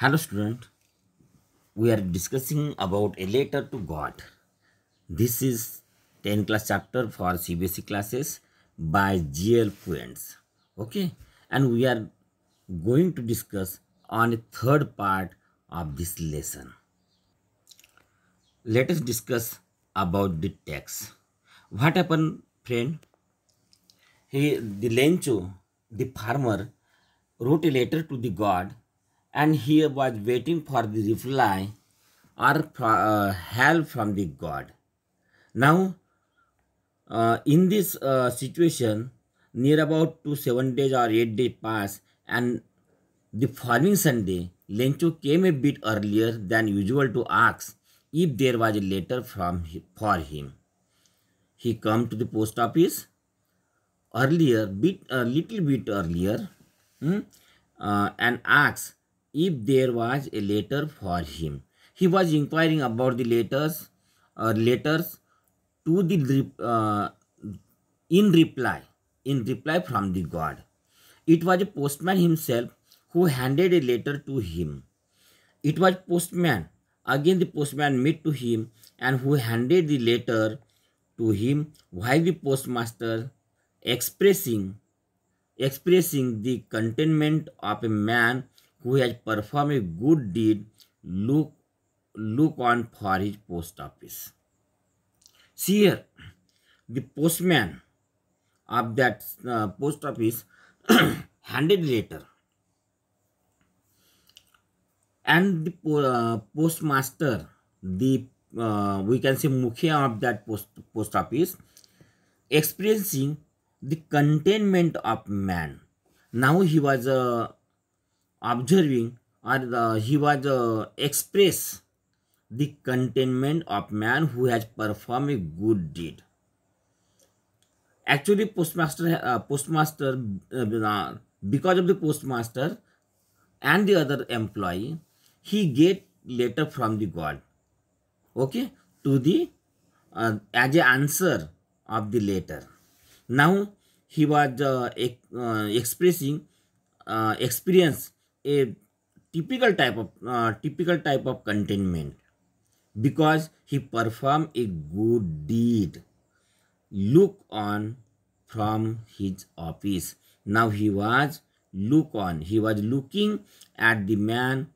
Hello student, we are discussing about a letter to God. This is 10 class chapter for CBC classes by GL Friends. Okay, and we are going to discuss on the third part of this lesson. Let us discuss about the text. What happened friend? He, the Lencho, the farmer, wrote a letter to the God and he was waiting for the reply or uh, help from the God. Now, uh, in this uh, situation, near about to seven days or eight days passed, and the following Sunday, Lencho came a bit earlier than usual to ask if there was a letter from for him. He come to the post office earlier, bit a uh, little bit earlier, hmm, uh, and asked if there was a letter for him. He was inquiring about the letters or uh, letters to the uh, in reply in reply from the god. It was a postman himself who handed a letter to him. It was postman again the postman met to him and who handed the letter to him while the postmaster expressing expressing the contentment of a man who has performed a good deed look look on for his post office. See here, the postman of that uh, post office handed letter and the uh, postmaster, the uh, we can say Mukhya of that post, post office, experiencing the containment of man. Now he was a uh, observing or the, he was uh, express the contentment of man who has performed a good deed. Actually, postmaster, uh, postmaster, uh, uh, because of the postmaster and the other employee, he get letter from the God. Okay, to the uh, as a answer of the letter. Now he was uh, ex uh, expressing uh, experience a typical type of uh, typical type of containment, because he performed a good deed look on from his office now he was look on he was looking at the man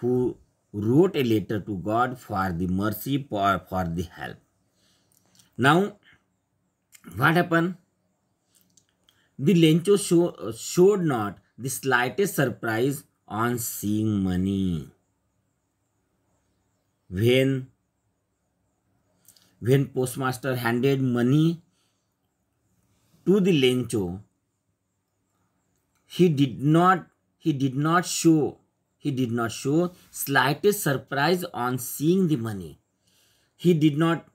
who wrote a letter to god for the mercy for, for the help now what happened the lencho show, showed not the slightest surprise on seeing money. When when postmaster handed money to the lencho, he did not he did not show he did not show slightest surprise on seeing the money. He did not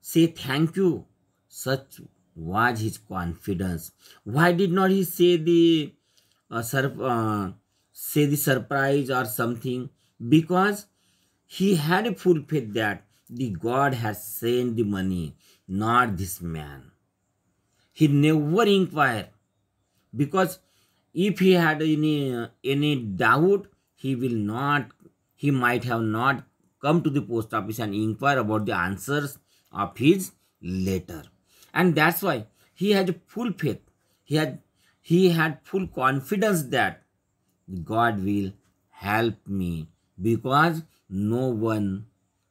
say thank you. Such was his confidence. Why did not he say the uh, sur- uh, say the surprise or something because he had full faith that the God has sent the money, not this man. He never inquired because if he had any any doubt, he will not. He might have not come to the post office and inquire about the answers of his letter, and that's why he had full faith. He had he had full confidence that God will help me because no one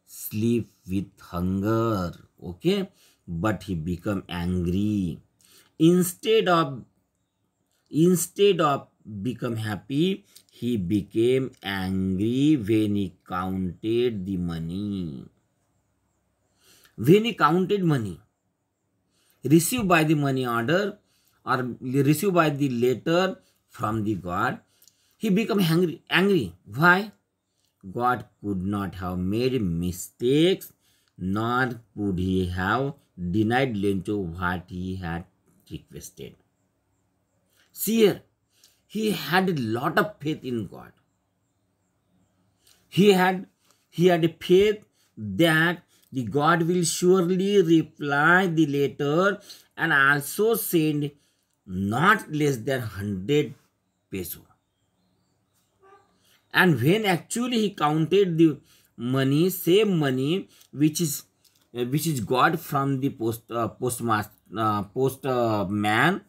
sleep with hunger okay but he become angry instead of instead of become happy he became angry when he counted the money when he counted money received by the money order or received by the letter from the god he became angry. angry. Why? God could not have made mistakes, nor could he have denied Lencho what he had requested. See here, he had a lot of faith in God. He had he had a faith that the God will surely reply the letter and also send not less than 100 pesos and when actually he counted the money same money which is uh, which is got from the post uh, postmaster uh, post uh, man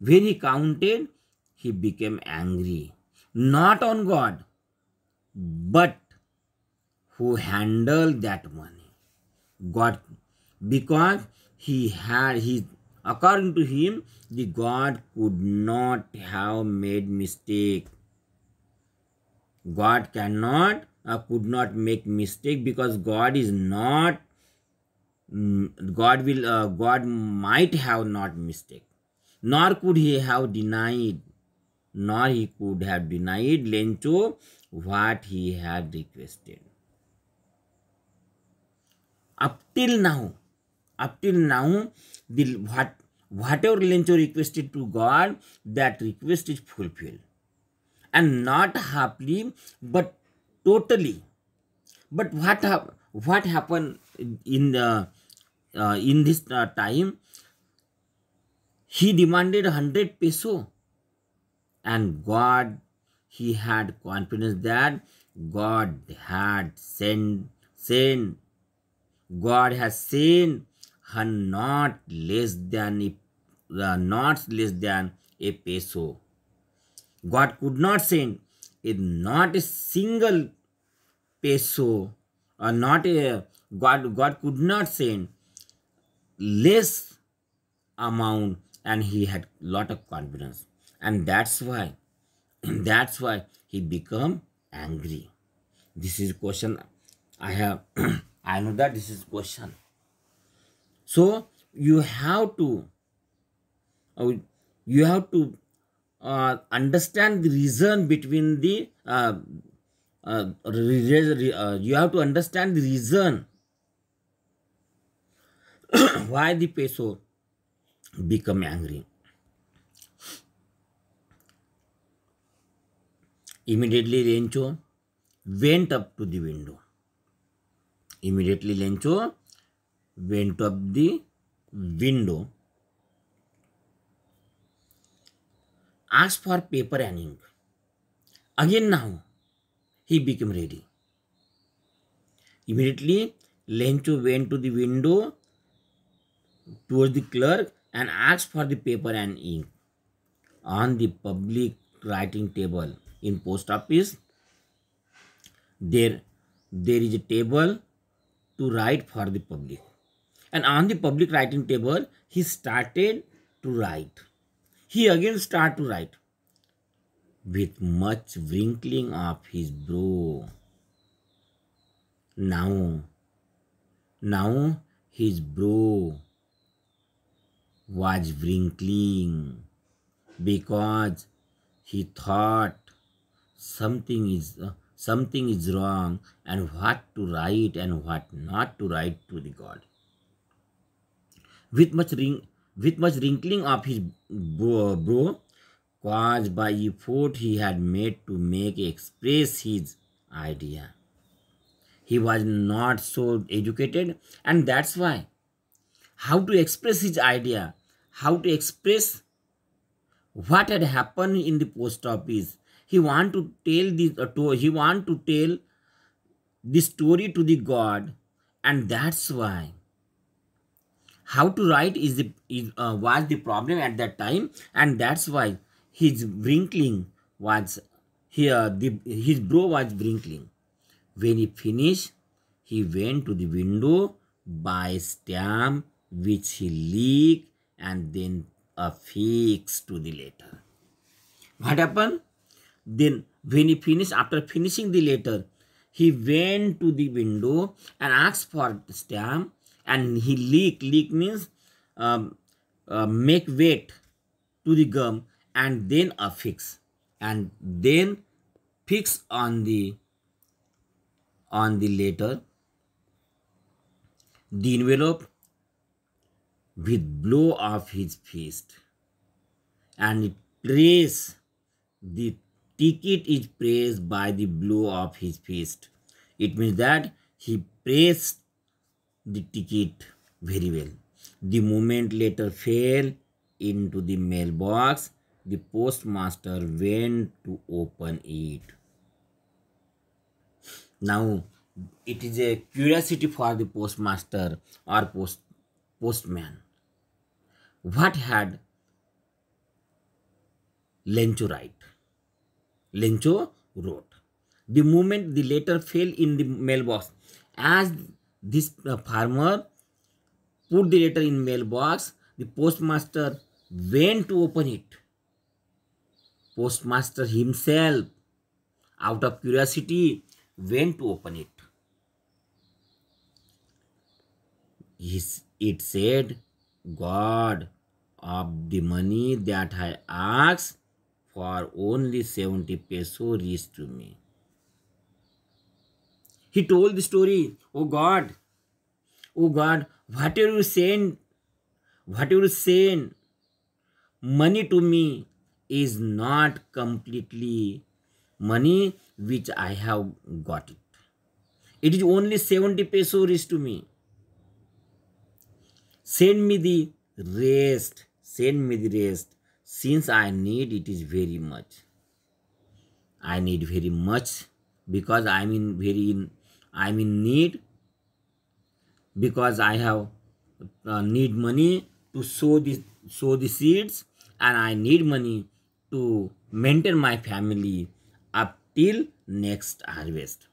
when he counted he became angry not on god but who handled that money god because he had he according to him the god could not have made mistake God cannot or could not make mistake because God is not mm, God will uh, God might have not mistake nor could he have denied nor he could have denied Lencho what he had requested up till now up till now the what whatever Lencho requested to God that request is fulfilled and not happily but totally but what hap- what happened in the uh, in this uh, time he demanded 100 peso and god he had confidence that god had sent sent god has sent her not less than a, uh, not less than a peso God could not send if not a single peso or not a God God could not send less amount and he had lot of confidence and that's why that's why he become angry this is question i have i know that this is question so you have to uh, you have to uh, understand the reason between the uh, uh, uh you have to understand the reason why the peso become angry immediately Rencho went up to the window immediately Rencho went up the window asked for paper and ink. Again now, he became ready. Immediately, Lencho went to the window towards the clerk and asked for the paper and ink. On the public writing table in post office, there, there is a table to write for the public. And on the public writing table, he started to write he again started to write with much wrinkling of his brow. Now, now his brow was wrinkling because he thought something is uh, something is wrong and what to write and what not to write to the god with much wrinkling with much wrinkling of his brow caused by effort he had made to make express his idea he was not so educated and that's why how to express his idea how to express what had happened in the post office he want to tell this uh, to, he want to tell the story to the god and that's why how to write is the is, uh, was the problem at that time and that's why his wrinkling was here the his brow was wrinkling when he finished he went to the window by stamp which he leaked and then affixed to the letter what happened then when he finished after finishing the letter he went to the window and asked for stamp and he leak leak means um, uh, make weight to the gum and then affix and then fix on the on the letter the envelope with blow of his fist and it trace the ticket is pressed by the blow of his fist it means that he pressed the ticket very well. The moment letter fell into the mailbox, the postmaster went to open it. Now, it is a curiosity for the postmaster or post, postman. What had Lencho write? Lencho wrote. The moment the letter fell in the mailbox, as this uh, farmer put the letter in mailbox the postmaster went to open it postmaster himself out of curiosity went to open it His, it said god of the money that i asked for only 70 peso reached to me he told the story, Oh God, oh God, whatever you send, whatever you send, money to me is not completely money which I have got it. It is only 70 pesos is to me. Send me the rest. Send me the rest. Since I need it is very much. I need very much because I'm in very in I'm in need because I have uh, need money to sow the sow the seeds and I need money to maintain my family up till next harvest.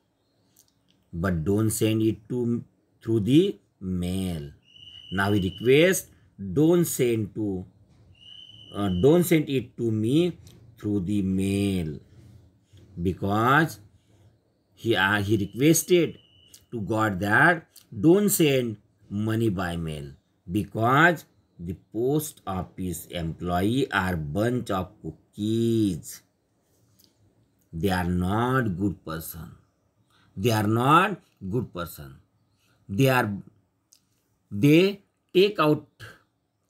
But don't send it to through the mail. Now we request don't send to uh, don't send it to me through the mail because he, uh, he requested to God that don't send money by mail because the post office employee are bunch of cookies. They are not good person. They are not good person. They are they take out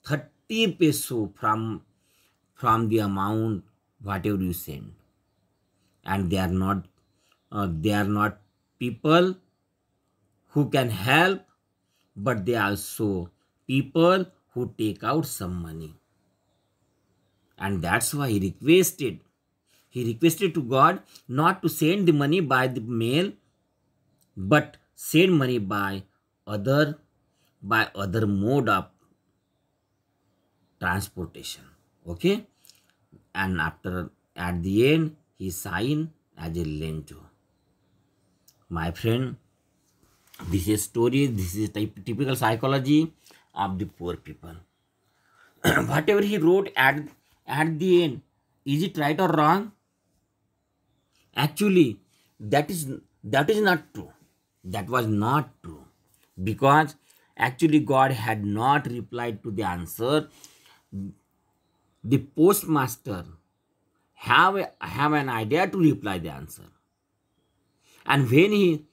30 peso from from the amount whatever you send and they are not uh, they are not people who can help but they are also people who take out some money and that's why he requested he requested to god not to send the money by the mail but send money by other by other mode of transportation okay and after at the end he signed as a lender my friend this is story this is type, typical psychology of the poor people whatever he wrote at at the end is it right or wrong actually that is that is not true that was not true because actually god had not replied to the answer the postmaster have a, have an idea to reply the answer and when he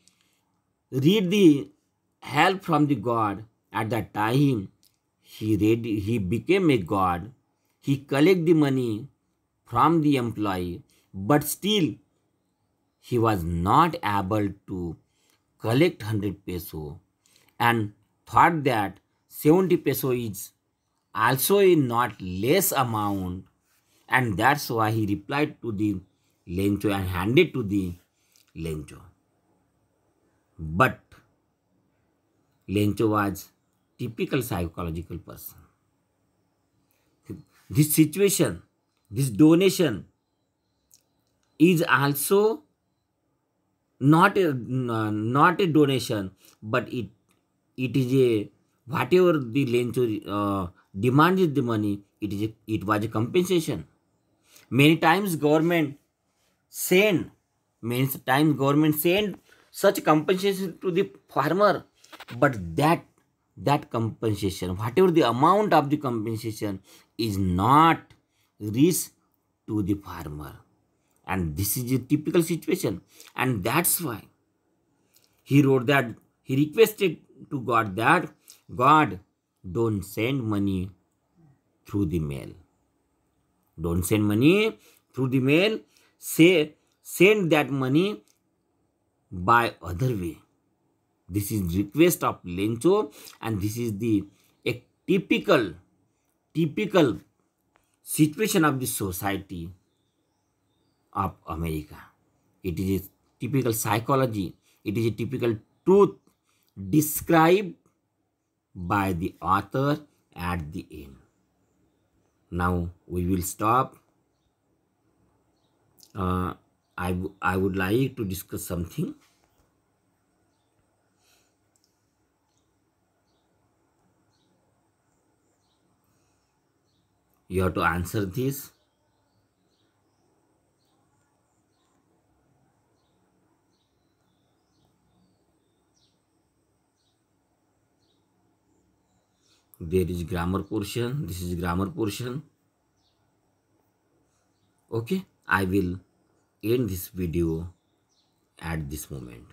read the help from the God, at that time he read he became a God. He collect the money from the employee, but still he was not able to collect 100 peso and thought that 70 peso is also a not less amount and that's why he replied to the lencho and handed to the Lencho but Lencho was typical psychological person this situation this donation is also not a not a donation but it it is a what the Lencho demand is the money it is it was a compensation many times government send Means time government send such compensation to the farmer, but that that compensation, whatever the amount of the compensation, is not reached to the farmer. And this is a typical situation. And that's why he wrote that, he requested to God that, God, don't send money through the mail. Don't send money through the mail. Say, send that money by other way. This is request of Lencho and this is the a typical, typical situation of the society of America. It is a typical psychology. It is a typical truth described by the author at the end. Now we will stop. Uh, I, I would like to discuss something. You have to answer this. There is grammar portion. This is grammar portion. Okay. I will end this video at this moment